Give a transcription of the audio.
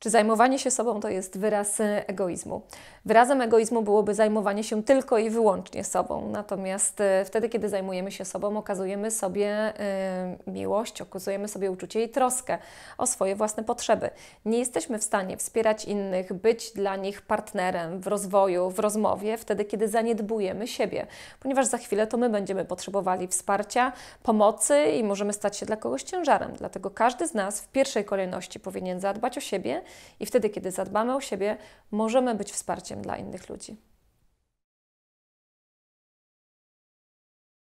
Czy zajmowanie się sobą to jest wyraz e, egoizmu? Wyrazem egoizmu byłoby zajmowanie się tylko i wyłącznie sobą. Natomiast e, wtedy, kiedy zajmujemy się sobą, okazujemy sobie e, miłość, okazujemy sobie uczucie i troskę o swoje własne potrzeby. Nie jesteśmy w stanie wspierać innych, być dla nich partnerem w rozwoju, w rozmowie, wtedy, kiedy zaniedbujemy siebie, ponieważ za chwilę to my będziemy potrzebowali wsparcia, pomocy i możemy stać się dla kogoś ciężarem. Dlatego każdy z nas w pierwszej kolejności powinien zadbać o siebie i wtedy, kiedy zadbamy o siebie, możemy być wsparciem dla innych ludzi.